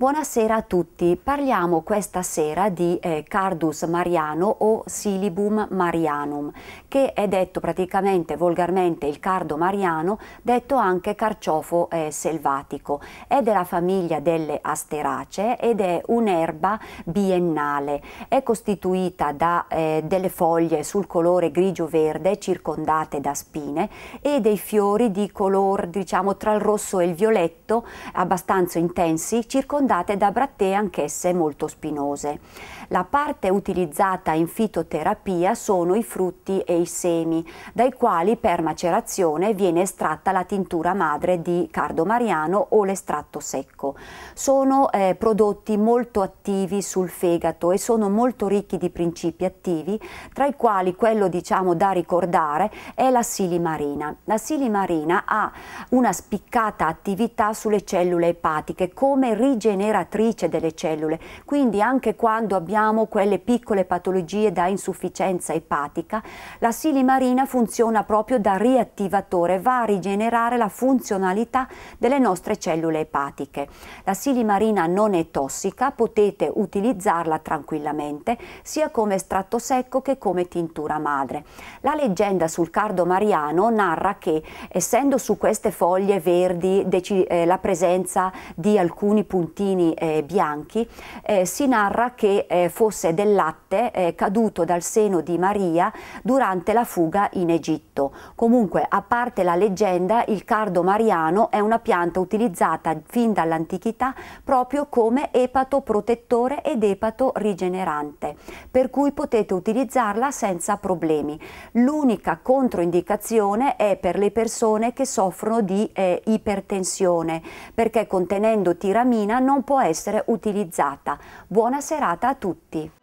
Buonasera a tutti, parliamo questa sera di eh, Cardus Mariano o Silibum Marianum, che è detto praticamente volgarmente il cardo mariano, detto anche carciofo eh, selvatico. È della famiglia delle asteracee ed è un'erba biennale. È costituita da eh, delle foglie sul colore grigio-verde circondate da spine e dei fiori di color diciamo tra il rosso e il violetto abbastanza intensi circondati circondate da brattee anch'esse molto spinose. La parte utilizzata in fitoterapia sono i frutti e i semi, dai quali per macerazione viene estratta la tintura madre di cardo mariano o l'estratto secco. Sono eh, prodotti molto attivi sul fegato e sono molto ricchi di principi attivi, tra i quali quello diciamo da ricordare è la silimarina. La silimarina ha una spiccata attività sulle cellule epatiche come rigenerazione maniera delle cellule, quindi anche quando abbiamo quelle piccole patologie da insufficienza epatica, la silimarina funziona proprio da riattivatore, va a rigenerare la funzionalità delle nostre cellule epatiche. La silimarina non è tossica, potete utilizzarla tranquillamente sia come estratto secco che come tintura madre. La leggenda sul cardo mariano narra che essendo su queste foglie verdi eh, la presenza di alcuni puntini bambini eh, bianchi, eh, si narra che eh, fosse del latte eh, caduto dal seno di Maria durante la fuga in Egitto. Comunque, a parte la leggenda, il cardo mariano è una pianta utilizzata fin dall'antichità proprio come epato protettore ed epato rigenerante, per cui potete utilizzarla senza problemi. L'unica controindicazione è per le persone che soffrono di eh, ipertensione, perché contenendo tiramina non non può essere utilizzata. Buona serata a tutti!